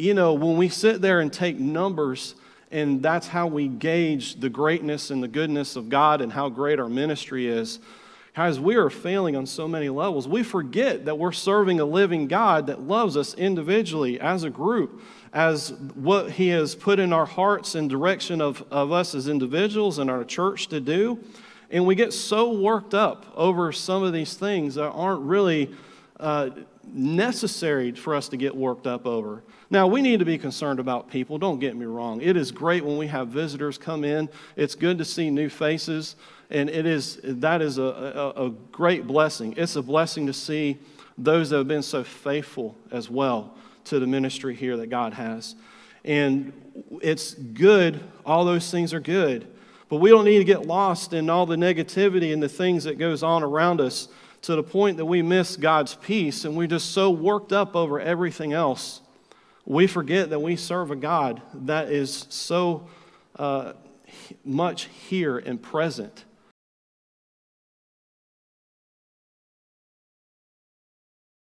you know, when we sit there and take numbers, and that's how we gauge the greatness and the goodness of God and how great our ministry is. Guys, we are failing on so many levels. We forget that we're serving a living God that loves us individually, as a group, as what He has put in our hearts and direction of, of us as individuals and our church to do. And we get so worked up over some of these things that aren't really uh, necessary for us to get worked up over. Now, we need to be concerned about people, don't get me wrong. It is great when we have visitors come in, it's good to see new faces, and it is, that is a, a, a great blessing. It's a blessing to see those that have been so faithful as well to the ministry here that God has. And it's good, all those things are good. But we don't need to get lost in all the negativity and the things that goes on around us to the point that we miss God's peace and we're just so worked up over everything else. We forget that we serve a God that is so uh, much here and present